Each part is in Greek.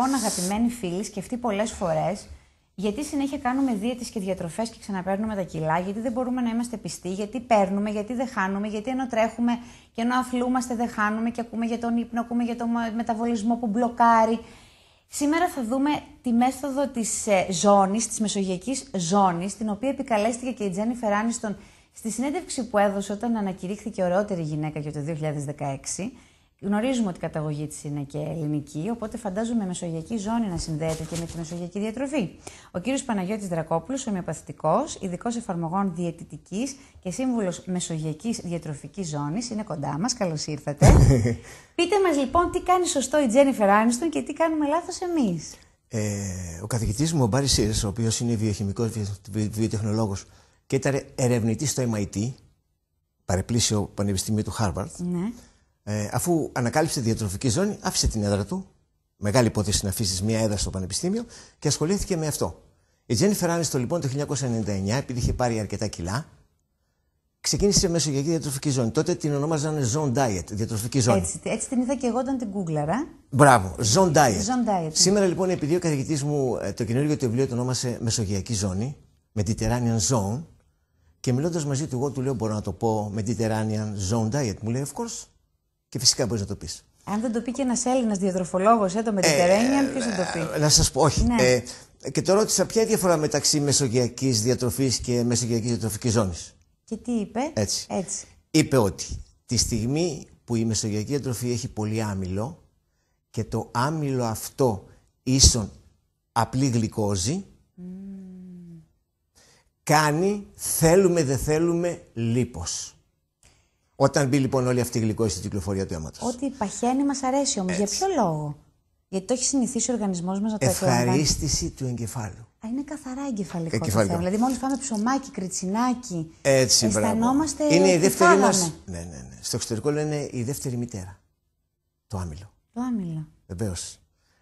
λοιπόν, αγαπημένοι φίλοι, σκεφτεί πολλές φορές γιατί συνέχεια κάνουμε δίαιτες και διατροφές και ξαναπαίρνουμε τα κιλά, γιατί δεν μπορούμε να είμαστε πιστοί, γιατί παίρνουμε, γιατί δεν χάνουμε, γιατί ενώ τρέχουμε και ενώ αθλούμαστε δεν χάνουμε και ακούμε για τον ύπνο, ακούμε για τον μεταβολισμό που μπλοκάρει. Σήμερα θα δούμε τη μέθοδο της ε, ζώνης, της μεσογειακής ζώνης, την οποία επικαλέστηκε και η Τζένι Φεράνιστον στη συνέντευξη που έδωσε όταν ανακηρύχθηκε ωραιότερη γυναίκα για το 2016 Γνωρίζουμε ότι η καταγωγή της είναι και ελληνική, οπότε φαντάζομαι η μεσογειακή ζώνη να συνδέεται και με τη μεσογειακή διατροφή. Ο κύριος Παναγιώτης Δρακόπουλος, ομοιοπαθητικός, ειδικός εφαρμογών διαιτητικής και σύμβουλος μεσογειακής διατροφικής ζώνης, είναι κοντά μας. Καλώς ήρθατε. Πείτε μας λοιπόν τι κάνει σωστό η Τζένιφερ Άνιστον και τι κάνουμε λάθος εμείς. Ε, ο καθηγητής μου, ο Μπάρι ο οποίος είναι βιοχημικός βιοτεχνολόγος και ήταν ερευνητής στο MIT, παρεπλήσιο Πανεπιστημίου του Χάρβαρτ. Ναι ε, αφού ανακάλυψε τη διατροφική ζώνη, άφησε την έδρα του. Μεγάλη υπόθεση να αφήσεις μια έδρα στο πανεπιστήμιο και ασχολήθηκε με αυτό. Η Τζένιφερ το λοιπόν το 1999, επειδή είχε πάρει αρκετά κιλά, ξεκίνησε μεσογειακή διατροφική ζώνη. Τότε την ονόμαζαν Zone Diet, διατροφική ζώνη. Έτσι, έτσι την είδα και εγώ όταν την κούγκλαρα. Μπράβο, Zone Diet. Zone diet. Ναι. Σήμερα λοιπόν, επειδή ο καθηγητής μου ε, το καινούργιο του βιβλίο το ονόμασε Μεσογειακή Ζώνη, Mediterranean Zone, και μιλώντας μαζί του, εγώ του λέω: Μπορώ να το πω Mediterranean Zone Diet. Μου λέει, Of course, και φυσικά μπορείς να το πεις. Αν δεν το πει και ένας Έλληνας διατροφολόγος, ε, το Mediterranean, ε, ποιος θα το πει. Ε, να σας πω, όχι. Ναι. Ε, και το ρώτησα, ποια είναι η διαφορά μεταξύ μεσογειακής διατροφής και μεσογειακής διατροφικής ζώνης. Και τι είπε. Έτσι. Έτσι. Είπε ότι τη στιγμή που η μεσογειακή διατροφή έχει πολύ άμυλο και το άμυλο αυτό ίσον απλή γλυκόζη, κάνει θέλουμε δεν θέλουμε λίπος. Όταν μπει λοιπόν όλη αυτή η γλυκόση στην κυκλοφορία του αίματος. Ό,τι παχαίνει μας αρέσει όμως. Για ποιο λόγο. Γιατί το έχει συνηθίσει ο οργανισμός μας να το Ευχαρίστηση του εγκεφάλου. Α, είναι καθαρά εγκεφαλικό. εγκεφαλικό. Δηλαδή, μόλις φάμε ψωμάκι, κριτσινάκι. Έτσι, αισθανόμαστε. Είναι η δεύτερη μας. Ναι, ναι, ναι. Στο εξωτερικό λένε η δεύτερη μητέρα. Το άμυλο. Το άμυλο. Βεβαίως.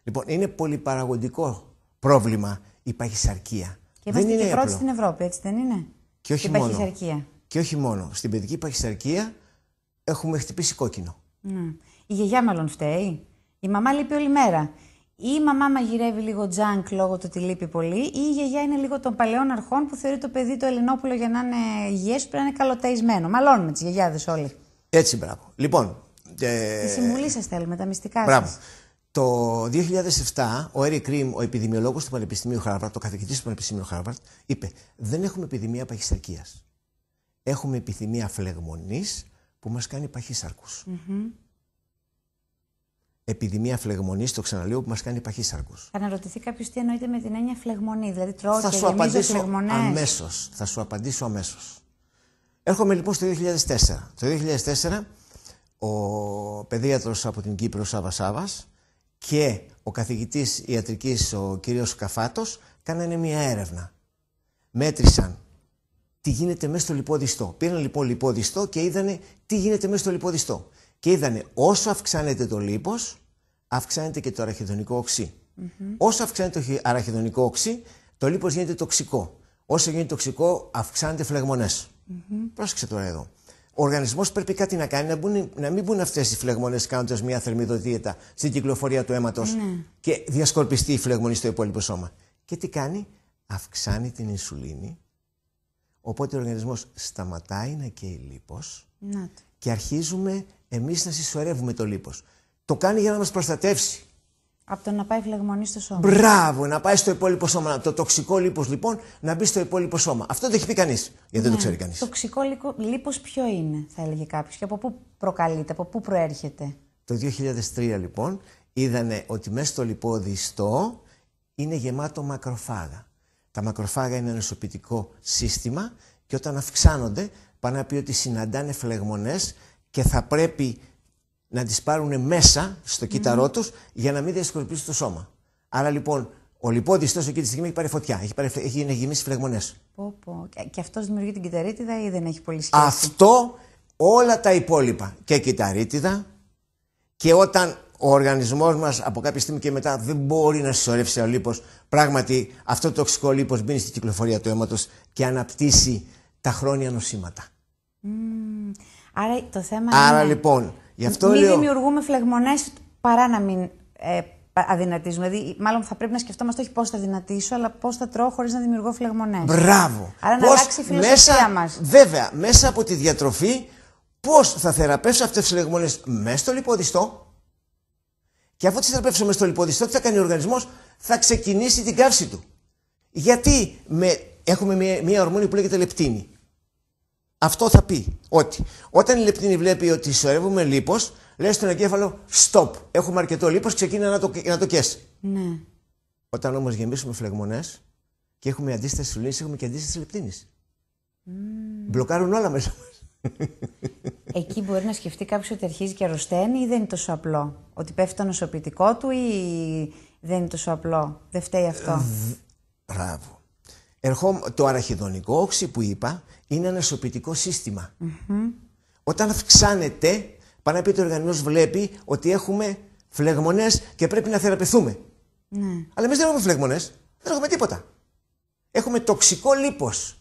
Λοιπόν, είναι πολυπαραγωγικό πρόβλημα η παχυσαρκία. Και δεν είναι και πρώτη στην Ευρώπη, έτσι δεν είναι. Και όχι μόνο. Και όχι μόνο. Στην παιδική παχυσαρκία έχουμε χτυπήσει κόκκινο. Ναι. Η γιαγιά μάλλον φταίει. Η μαμά λείπει όλη μέρα. Ή η μαμά μαγειρεύει λίγο τζάνκ λόγω του ότι λείπει πολύ, ή η γιαγιά είναι λίγο των παλαιών αρχών που θεωρεί το παιδί το Ελληνόπουλο για να είναι υγιές πρέπει να είναι καλοταϊσμένο. Μαλώνουμε τις γιαγιάδες όλοι. Έτσι, μπράβο. Λοιπόν. Ε... Τη συμβουλή σας θέλουμε, τα μυστικά σα. Μπράβο. Το 2007 ο Έρι Κρίμ, ο επιδημιολόγος του Πανεπιστημίου Χάρβαρτ, ο καθηγητής του Πανεπιστημίου Χάρβαρτ, είπε: Δεν έχουμε επιδημία παχυσαρκία. Έχουμε επιδημία φλεγμονής, που μας κάνει παχύσαρκους. Επιδημία φλεγμονής, το ξαναλέω, που μας κάνει παχύσαρκους. Θα αναρωτηθεί κάποιος τι εννοείται με την έννοια φλεγμονή, δηλαδή τρώω θα και σου απαντήσω αμέσως, Θα σου απαντήσω αμέσως. Έρχομαι λοιπόν στο 2004. Το 2004 ο παιδίατρος από την Κύπρο Σάβα Σάβας και ο καθηγητής ιατρικής ο κύριος Καφάτος κάνανε μια έρευνα. Μέτρησαν τι γίνεται μέσα στο λιπόδιστό. Πήραν λοιπόν λιπόδιστό και είδανε τι γίνεται μέσα στο λιπόδιστό. Και είδανε όσο αυξάνεται το λίπος, αυξάνεται και το αραχιδονικό οξύ. Mm -hmm. Όσο αυξάνεται το αραχιδονικό οξύ, το λίπος γίνεται τοξικό. Όσο γίνεται τοξικό, αυξάνεται φλεγμονές. Mm -hmm. Πρόσεξε τώρα εδώ. Ο οργανισμός πρέπει κάτι να κάνει, να, μπουν, να μην μπουν αυτές οι φλεγμονές κάνοντας μια θερμιδοδίαιτα στην κυκλοφορία του αίματος ναι. και διασκορπιστεί η φλεγμονή στο υπόλοιπο σώμα. Και τι κάνει, αυξάνει την ινσουλίνη, Οπότε ο οργανισμός σταματάει να καίει λίπος και αρχίζουμε εμείς να συσσωρεύουμε το λίπος. Το κάνει για να μας προστατεύσει. Από το να πάει φλεγμονής στο σώμα. Μπράβο, να πάει στο υπόλοιπο σώμα. Το τοξικό λίπος λοιπόν να μπει στο υπόλοιπο σώμα. Αυτό το έχει πει κανείς, γιατί δεν το ναι. ξέρει κανείς. τοξικό λίπο ποιο είναι, θα έλεγε κάποιος, και από πού προκαλείται, από πού προέρχεται. Το 2003 λοιπόν είδανε ότι μέσα στο λιπόδιστο είναι γεμάτο μακροφάγα. Τα μακροφάγα είναι ένα σύστημα και όταν αυξάνονται πάνε να πει ότι συναντάνε φλεγμονές και θα πρέπει να τις πάρουν μέσα στο κύτταρό τους για να μην διασκορπίσουν το σώμα. Άρα λοιπόν ο λιπόδης τόσο εκείνη τη στιγμή έχει πάρει φωτιά, έχει, πάρει, έχει γεμίσει φλεγμονές. Πω, πω. Ε, και αυτός δημιουργεί την κυταρίτιδα ή δεν έχει πολύ σχέση. Αυτό όλα τα υπόλοιπα και κυταρίτιδα και όταν ο οργανισμός μας από κάποια στιγμή και μετά δεν μπορεί να συσσωρεύσει ο λίπος. Πράγματι, αυτό το τοξικό λίπος μπαίνει στην κυκλοφορία του αίματος και αναπτύσσει τα χρόνια νοσήματα. άρα το θέμα άρα, είναι. λοιπόν, γι' αυτό Μην λέω... δημιουργούμε φλεγμονές παρά να μην ε, αδυνατίζουμε. Δηλαδή, μάλλον θα πρέπει να σκεφτόμαστε όχι πώς θα δυνατήσω, αλλά πώς θα τρώω χωρίς να δημιουργώ φλεγμονές. Μπράβο. Άρα να αλλάξει η φιλοσοφία μας. Βέβαια, μέσα από τη διατροφή, πώς θα θεραπεύσω αυτές τις φλεγμονές μέσα στο λιποδιστό, και αφού τι στο λιποδιστό, τι θα κάνει ο οργανισμός, θα ξεκινήσει την καύση του. Γιατί με, έχουμε μια, ορμόνη που λέγεται λεπτίνη. Αυτό θα πει ότι όταν η λεπτίνη βλέπει ότι σωρεύουμε λίπος, λέει στον εγκέφαλο: Stop, έχουμε αρκετό λίπος, ξεκίνα να το, να το Ναι. Όταν όμως γεμίσουμε φλεγμονές και έχουμε αντίσταση σουλήνη, έχουμε και αντίσταση λεπτίνης. Mm. Μπλοκάρουν όλα μέσα μας. Εκεί μπορεί να σκεφτεί κάποιος ότι αρχίζει και αρρωσταίνει ή δεν είναι τόσο απλό. Ότι πέφτει το νοσοποιητικό του ή δεν είναι τόσο απλό. Δεν φταίει αυτό. Ε, μπράβο. το αραχιδονικό όξι που είπα είναι νοσοποιητικό σωπητικό Όταν αυξάνεται, πάνω από το οργανισμός βλέπει ότι έχουμε φλεγμονές και πρέπει να θεραπευθούμε. Ναι. Αλλά εμείς δεν έχουμε φλεγμονές. δεν έχουμε τίποτα. Έχουμε τοξικό λίπος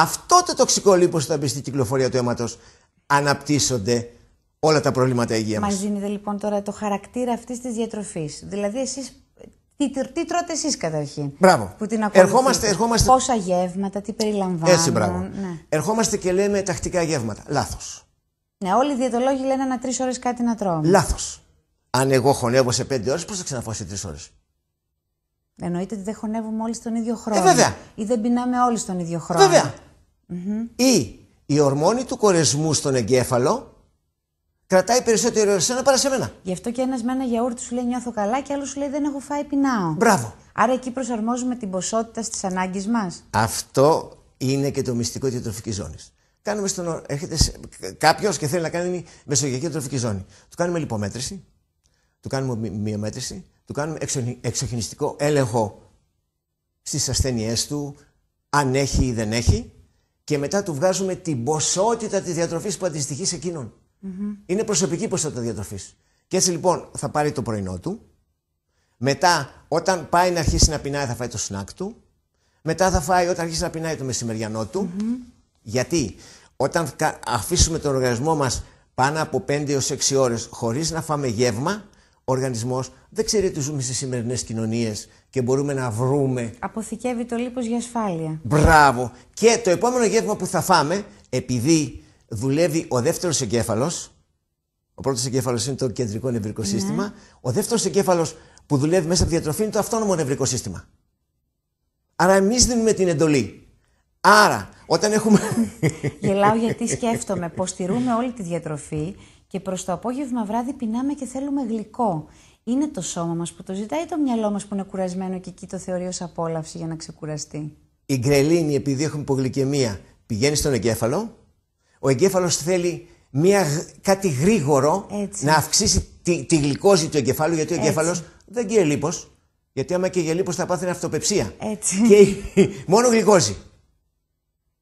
αυτό το τοξικό λίπος που θα μπει στην κυκλοφορία του αίματος αναπτύσσονται όλα τα προβλήματα υγείας. μας. Μας δίνετε λοιπόν τώρα το χαρακτήρα αυτής της διατροφής. Δηλαδή εσείς τι, τι τρώτε εσείς καταρχήν. Μπράβο. Που την ερχόμαστε, ερχόμαστε... Πόσα γεύματα, τι περιλαμβάνουν. Έτσι, μπράβο. Ναι. Ερχόμαστε και λέμε τακτικά γεύματα. Λάθος. Ναι, όλοι οι διαιτολόγοι λένε να τρεις ώρες κάτι να τρώω. Λάθος. Αν εγώ χωνεύω σε πέντε ώρες, πώς θα ξαναφώ σε τρεις ώρες. Εννοείται ότι δεν χωνεύουμε όλοι στον ίδιο χρόνο. Ε, βέβαια. Ή δεν πεινάμε όλοι στον ίδιο χρόνο. Ε, βέβαια η ορμόνη του κορεσμού στον εγκέφαλο κρατάει περισσότερο σε ένα παρά σε μένα. Γι' αυτό και ένας με ένα γιαούρτι σου λέει νιώθω καλά και άλλος σου λέει δεν έχω φάει πεινάω. Μπράβο. Άρα εκεί προσαρμόζουμε την ποσότητα στις ανάγκες μας. Αυτό είναι και το μυστικό της τροφικής ζώνης. Κάνουμε στον... Έρχεται σε... κάποιος και θέλει να κάνει μεσογειακή τροφική ζώνη. Του κάνουμε λιπομέτρηση, του κάνουμε μειομέτρηση, του κάνουμε εξοχινιστικό έλεγχο στις ασθένειές του, αν έχει ή δεν έχει και μετά του βγάζουμε την ποσότητα της διατροφής που αντιστοιχεί σε εκείνον. Είναι προσωπική ποσότητα διατροφής. Και έτσι λοιπόν θα πάρει το πρωινό του. Μετά, όταν πάει να αρχίσει να πεινάει, θα φάει το σνακ του. Μετά θα φάει όταν αρχίσει να πεινάει το μεσημεριανό του. Γιατί όταν αφήσουμε τον οργανισμό μας πάνω από 5 έω 6 ώρες χωρίς να φάμε γεύμα, οργανισμός δεν ξέρει τι ζούμε σε σημερινές κοινωνίες και μπορούμε να βρούμε. Αποθηκεύει το λίπος για ασφάλεια. Μπράβο. Και το επόμενο γεύμα που θα φάμε, επειδή δουλεύει ο δεύτερος εγκέφαλος. Ο πρώτος εγκέφαλος είναι το κεντρικό νευρικό ναι. σύστημα. Ο δεύτερος εγκέφαλος που δουλεύει μέσα από τη διατροφή είναι το αυτόνομο νευρικό σύστημα. Άρα εμείς δίνουμε την εντολή. Άρα, όταν έχουμε. Γελάω γιατί σκέφτομαι πω στηρούμε όλη τη διατροφή και προς το απόγευμα βράδυ πεινάμε και θέλουμε γλυκό. Είναι το σώμα μας που το ζητάει ή το μυαλό μας που είναι κουρασμένο και εκεί το θεωρεί ως απόλαυση για να ξεκουραστεί. Η γκρελίνη επειδή έχουμε υπογλυκαιμία πηγαίνει στον εγκέφαλο. Ο εγκέφαλος θέλει μια, κάτι γρήγορο να αυξήσει τη, τη γλυκόζη του εγκεφάλου γιατί ο εγκέφαλος δεν κύριε λίπος. Γιατί άμα και για λίπος θα πάθει αυτοπεψία. Και, μόνο γλυκόζη.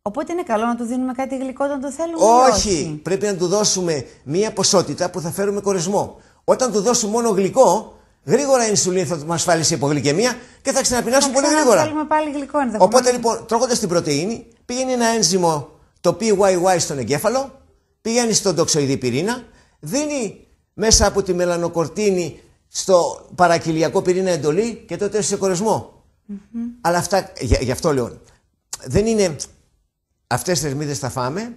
Οπότε είναι καλό να του δίνουμε κάτι γλυκό όταν το θέλουμε. Όχι, όχι. πρέπει να του δώσουμε μία ποσότητα που θα φέρουμε κορισμό. Όταν του δώσουμε μόνο γλυκό, γρήγορα η ινσουλίνη θα μας φάει σε υπογλυκαιμία και θα ξαναπεινάσουμε πολύ γρήγορα. Θέλουμε πάλι γλυκό ενδεχομένως. Οπότε λοιπόν, τρώγοντας την πρωτενη, πήγαινε ένα ένζυμο το PYY στον εγκέφαλο, πηγαίνει στον τοξοειδή πυρήνα, δίνει μέσα από τη μελανοκορτίνη στο παρακυλιακό πυρήνα εντολή και τότε σε κορεσμό. Mm Αλλά αυτά, γι' αυτό λέω, δεν είναι αυτές τι θερμίδες θα φάμε,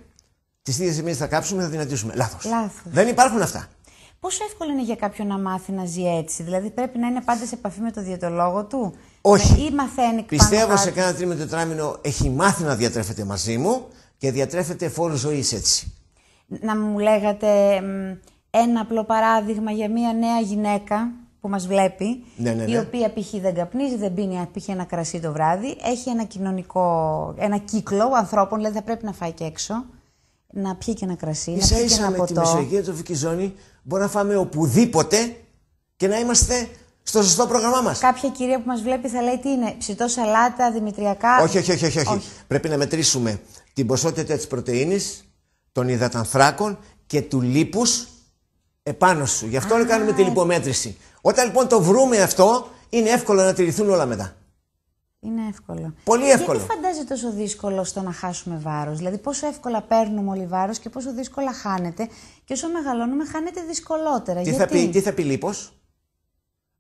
τις ίδιες θερμίδες θα κάψουμε, θα δυνατήσουμε. Λάθο. Δεν υπάρχουν αυτά. Πόσο εύκολο είναι για κάποιον να μάθει να ζει έτσι, Δηλαδή πρέπει να είναι πάντα σε επαφή με τον διαιτολόγο του, Όχι. ή μαθαίνει Πιστεύω σε κάνα τρίμηνο τετράμινο έχει μάθει να διατρέφεται μαζί μου και διατρέφεται φόρο ζωής έτσι. Να μου λέγατε ένα απλό παράδειγμα για μια νέα γυναίκα που μας βλέπει, ναι, ναι, η ναι. οποία π.χ. δεν καπνίζει, δεν πίνει π.χ. ένα κρασί το βράδυ, έχει ένα κοινωνικό, ένα κύκλο ανθρώπων, δηλαδή θα πρέπει να φάει και έξω, να πιει και ένα κρασί, Ίσα, να πιει ένα με ποτό. τη μεσογεία του ζώνη μπορεί να φάμε οπουδήποτε και να είμαστε στο σωστό πρόγραμμά μας. Κάποια κυρία που μας βλέπει θα λέει τι είναι, ψητό σαλάτα, δημητριακά. Όχι, όχι, όχι. όχι, όχι. Πρέπει να μετρήσουμε την ποσότητα της πρωτενη, των υδατανθράκων και του λίπους επάνω σου. Γι' αυτό να κάνουμε τη λιπομέτρηση. Όταν λοιπόν το βρούμε αυτό, είναι εύκολο να τηρηθούν όλα μετά. Είναι εύκολο. Πολύ εύκολο. Γιατί φαντάζει τόσο δύσκολο στο να χάσουμε βάρος. Δηλαδή, πόσο εύκολα παίρνουμε όλοι βάρος και πόσο δύσκολα χάνεται. Και όσο μεγαλώνουμε, χάνεται δυσκολότερα. Τι Γιατί... θα πει, πει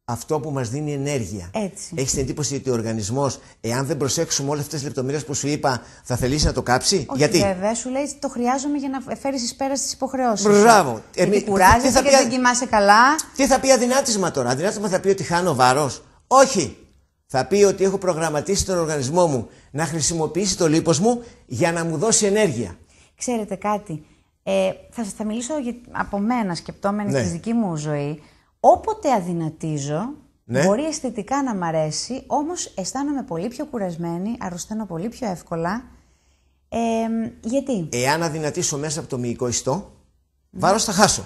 αυτό που μας δίνει ενέργεια. Έτσι. Έχεις την εντύπωση ότι ο οργανισμός, εάν δεν προσέξουμε όλες αυτές τις λεπτομέρειες που σου είπα, θα θελήσει να το κάψει. Όχι, Γιατί. Βέβαια, σου λέει το χρειάζομαι για να φέρεις εις πέρα ε, τι υποχρεώσει. Μπράβο. Εμεί κουράζεσαι θα και δεν κοιμάσαι καλά. Τι θα πει αδυνάτισμα τώρα. Αδυνάτισμα θα πει ότι χάνω βάρος. Όχι. Θα πει ότι έχω προγραμματίσει τον οργανισμό μου να χρησιμοποιήσει το λίπος μου για να μου δώσει ενέργεια. Ξέρετε κάτι. Ε, θα μιλήσω για, από μένα σκεπτόμενη ναι. τη δική μου ζωή. Όποτε αδυνατίζω, ναι. μπορεί αισθητικά να μ' αρέσει, όμως αισθάνομαι πολύ πιο κουρασμένη, αρρωσταίνω πολύ πιο εύκολα. Ε, γιατί. Εάν αδυνατίσω μέσα από το μυϊκό ναι. θα χάσω.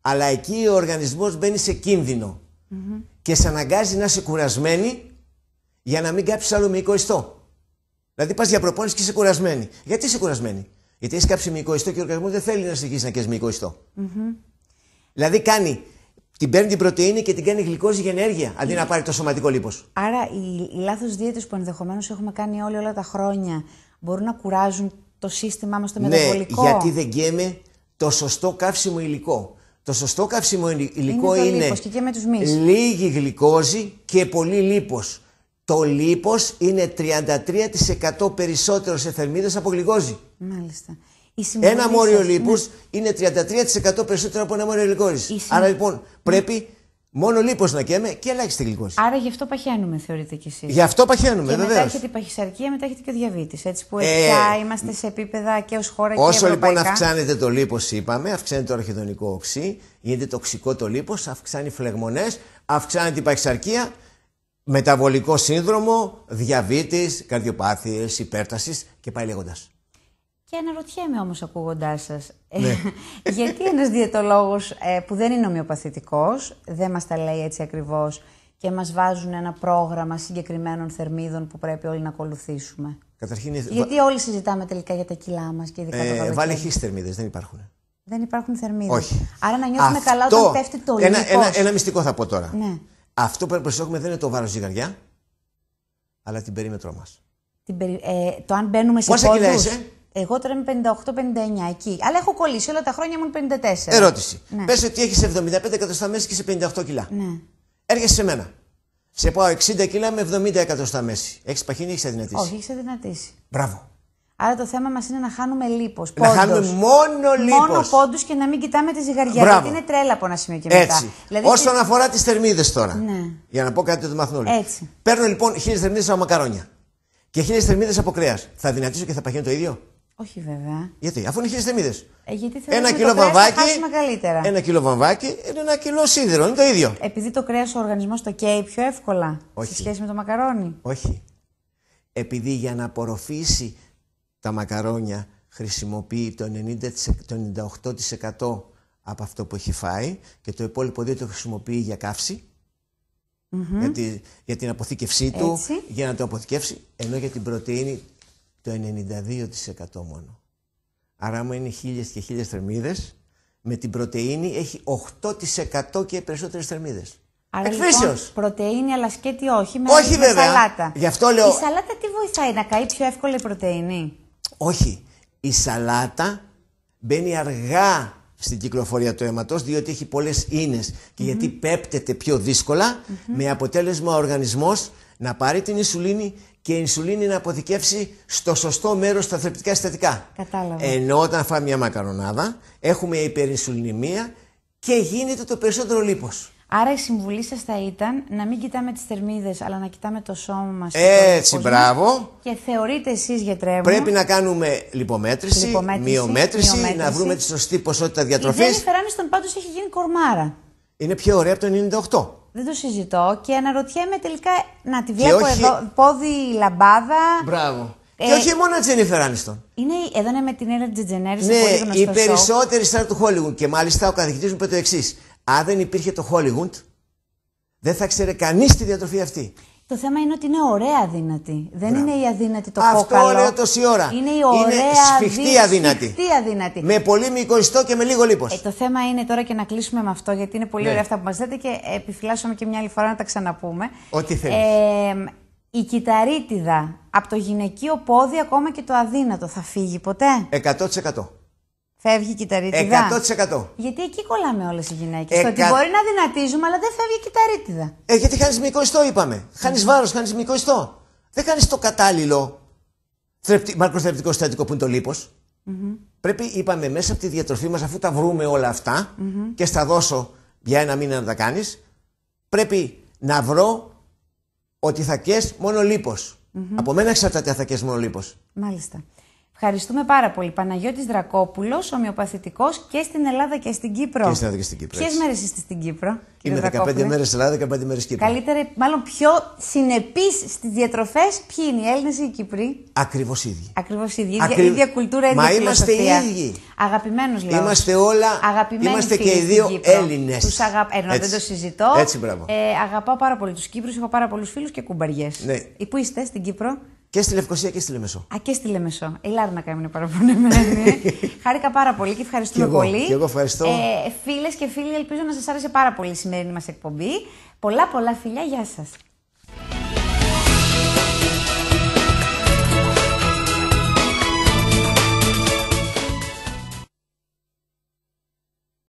Αλλά εκεί ο οργανισμός μπαίνει σε κίνδυνο και σε αναγκάζει να είσαι κουρασμένη για να μην κάψεις άλλο μυϊκό ιστό. Δηλαδή πας για προπόνηση και είσαι κουρασμένη. Γιατί είσαι κουρασμένη, Γιατί έχεις κάψει μυϊκό ιστό και ο οργανισμός δεν θέλει να συνεχίσει να κανει μυικο μυϊκό ιστό. Δηλαδή κάνει την παίρνει την πρωτενη και την κάνει γλυκόζη για ενέργεια, αντί να πάρει το σωματικό λίπος. Άρα οι λάθος δίαιτες που ενδεχομένως έχουμε κάνει όλοι όλα τα χρόνια μπορούν να κουράζουν το σύστημά μας το ναι, μεταβολικό. Ναι, γιατί δεν καίμε το σωστό καύσιμο υλικό. Το σωστό καύσιμο υλικό είναι, είναι λίγη γλυκόζη και πολύ λίπος. Το λίπος είναι 33% περισσότερο σε θερμίδες από γλυκόζη. Μάλιστα. Ένα μόριο λίπους ναι. είναι 33% περισσότερο από ένα μόριο Συμ... Άρα λοιπόν πρέπει Μόνο λίπος να καίμε και ελάχιστη γλυκόζη. Άρα γι' αυτό παχαίνουμε, θεωρείτε κι εσείς. Γι' αυτό παχαίνουμε, βεβαίω. Μετά έχετε παχυσαρκία, μετά έχετε και διαβήτης. Έτσι που ε, είμαστε σε επίπεδα και ως χώρα και Όσο λοιπόν αυξάνεται το λίπος, είπαμε, αυξάνεται το αρχιδονικό οξύ, γίνεται τοξικό το λίπος, αυξάνει φλεγμονές, αυξάνει την παχυσαρκία, μεταβολικό σύνδρομο, διαβήτης, καρδιοπάθειες, υπέρτασης και πάει λέγοντας. Και αναρωτιέμαι όμως ακούγοντάς σας, ε, ναι. γιατί ένας διαιτολόγος ε, που δεν είναι ομοιοπαθητικός, δεν μας τα λέει έτσι ακριβώς και μας βάζουν ένα πρόγραμμα συγκεκριμένων θερμίδων που πρέπει όλοι να ακολουθήσουμε. Καταρχήν... Ε, γιατί όλοι συζητάμε τελικά για τα κιλά μας και ειδικά ε, το καλοκαίρι. Βάλε χεις θερμίδες, δεν υπάρχουν. Δεν υπάρχουν θερμίδες. Όχι. Άρα να νιώθουμε καλά όταν πέφτει το λίγο. Ένα, ένα, μυστικό θα πω τώρα. Ναι. Αυτό που πρέπει προσέχουμε δεν είναι το βάρος ζυγαριά, αλλά την περίμετρό μας. Περι... το αν μπαίνουμε σε Πόσα κιλά εγώ τώρα είμαι 58-59 εκεί. Αλλά έχω κολλήσει όλα τα χρόνια ήμουν 54. Ερώτηση. Ναι. Πες ότι έχεις 75 εκατοστά μέση και σε 58 κιλά. Ναι. Έρχεσαι σε μένα. Σε πάω 60 κιλά με 70 εκατοστά μέση. Έχεις παχύνει ή έχεις αδυνατήσει. Όχι, έχεις αδυνατήσει. Μπράβο. Άρα το θέμα μας είναι να χάνουμε λίπος. Να χάνουμε μόνο λίπος. Μόνο πόντους και να μην κοιτάμε τη ζυγαριά. Μπράβο. Γιατί είναι τρέλα από ένα σημείο και μετά. Έτσι. Δηλαδή Όσον αφορά τις θερμίδες τώρα. Ναι. Για να πω κάτι το, το Έτσι. Παίρνω λοιπόν χίλιες θερμίδες από μακαρόνια και χίλιες θερμίδες από κρέας. Θα δυνατήσω και θα παχύνω το ίδιο. Όχι βέβαια. Γιατί, αφού είναι χιλιστεμίδε. Ε, γιατί ένα κιλό βαμβάκι. καλύτερα. Ένα κιλό βαμβάκι είναι ένα κιλό σίδερο, είναι το ίδιο. Επειδή το κρέας ο οργανισμός το καίει πιο εύκολα Όχι. σε σχέση με το μακαρόνι. Όχι. Επειδή για να απορροφήσει τα μακαρόνια χρησιμοποιεί το, 90, το 98% από αυτό που έχει φάει και το υπόλοιπο δύο το χρησιμοποιεί για καύση. Mm -hmm. για, την αποθήκευσή του, για να το αποθηκεύσει, ενώ για την πρωτεΐνη το 92% μόνο. Άρα άμα είναι χίλιες και χίλιες θερμίδες, με την πρωτεΐνη έχει 8% και περισσότερες θερμίδες. Άρα Εκφύσεως. λοιπόν πρωτεΐνη αλλά σκέτη όχι, με, όχι, βέβαια. σαλάτα. Γι αυτό λέω... Η σαλάτα τι βοηθάει, να καεί πιο εύκολα η πρωτεΐνη. Όχι. Η σαλάτα μπαίνει αργά στην κυκλοφορία του αίματος διότι έχει πολλές και γιατί πέπτεται πιο δυσκολα με αποτέλεσμα ο οργανισμός να πάρει την ισουλίνη και η ινσουλίνη να αποθηκεύσει στο σωστό μέρος τα θρεπτικά συστατικά. Κατάλαβα. Ενώ όταν φάμε μια μακαρονάδα, έχουμε υπερινσουλινημία και γίνεται το περισσότερο λίπος. Άρα η συμβουλή σας θα ήταν να μην κοιτάμε τις θερμίδες, αλλά να κοιτάμε το σώμα μας. Έτσι, μπράβο. Και θεωρείτε εσείς γιατρέ μου. Πρέπει να κάνουμε λιπομέτρηση, λιπομέτρηση μειομέτρηση, μειομέτρηση, να βρούμε τη σωστή ποσότητα διατροφή. Η Ζένη Φεράνη πάντως έχει γίνει κορμάρα. Είναι πιο ωραία από το 98. Δεν το συζητώ και αναρωτιέμαι τελικά να τη βλέπω όχι... εδώ. Πόδι λαμπάδα. Μπράβο. Ε, και όχι μόνο Τζένιφερ Άνιστον. Είναι, εδώ είναι με την Έλα Τζετζενέρη. Ναι, πολύ οι περισσότεροι στάρ του Χόλιγουντ. Και μάλιστα ο καθηγητής μου είπε το εξής. Αν δεν υπήρχε το Χόλιγουντ, δεν θα ξέρει κανείς τη διατροφή αυτή. Το θέμα είναι ότι είναι ωραία δύνατη. Δεν είναι η αδύνατη το κόκκαλο. Αυτό ωραίο τόση ώρα. Είναι η ωραία είναι σφιχτή αδύνατη. Σφιχτή αδύνατη. Με πολύ μικροϊστό και με λίγο λίπος. Ε, το θέμα είναι τώρα και να κλείσουμε με αυτό, γιατί είναι πολύ ναι. ωραία αυτά που μας λέτε και επιφυλάσσομαι και μια άλλη φορά να τα ξαναπούμε. Ό,τι ε, θέλεις. Ε, η κυταρίτιδα από το γυναικείο πόδι, ακόμα και το αδύνατο, θα φύγει ποτέ. 100%. Φεύγει η κυταρίτιδα. 100%. Γιατί εκεί κολλάμε όλες οι γυναίκες. Εκα... Ότι μπορεί να δυνατίζουμε, αλλά δεν φεύγει η κυταρίτιδα. Ε, γιατί χάνεις μικρό ιστό, είπαμε. Χάνεις ναι. βάρος, χάνεις μικρό Δεν κάνει το κατάλληλο θρεπτι... μακροθρεπτικό συστατικό που είναι το λίπος. Πρέπει, είπαμε, μέσα από τη διατροφή μας, αφού τα βρούμε όλα και στα δώσω για ένα μήνα να τα κάνεις, πρέπει να βρω ότι θα κες μονο λίπος. λίπος. Mm-hmm. Από μένα εξαρτάται αν θα κες μόνο λίπος. Μάλιστα. Ευχαριστούμε πάρα πολύ. Παναγιώτης Δρακόπουλος, ομοιοπαθητικός και στην Ελλάδα και στην Κύπρο. Και στην Ελλάδα και στην Κύπρο. Ποιες μέρες είστε στην Κύπρο, Είμαι 15 μέρε Ελλάδα, 15 μέρες Κύπρο. Καλύτερα, μάλλον πιο συνεπείς στις διατροφές, ποιοι είναι οι Έλληνες ή οι Κύπροι. Ακριβώς ίδιοι. Ακριβώς ίδιοι. Ακρι... ίδια κουλτούρα, ίδια Μα είμαστε οι ίδιοι. Αγαπημένο Είμαστε όλα. Αγαπημένοι είμαστε και οι δύο Έλληνες. Τους ε, Ενώ Έτσι. δεν το συζητώ. Έτσι, μπράβο. Ε, αγαπάω πάρα πολύ τους Κύπρους, έχω πάρα πολλούς φίλους και κουμπαριές. Ναι. Ε, πού είστε στην Κύπρο. Και στη Λευκοσία και στη Λεμεσό. Α, και στη Λεμεσό. Η Λάρνακα είναι παραπονεμένη. Χάρηκα πάρα πολύ και ευχαριστούμε πολύ. Και εγώ ευχαριστώ. Ε, Φίλες και φίλοι, ελπίζω να σας άρεσε πάρα πολύ η σημερινή μας εκπομπή. Πολλά, πολλά φιλιά, γεια σας.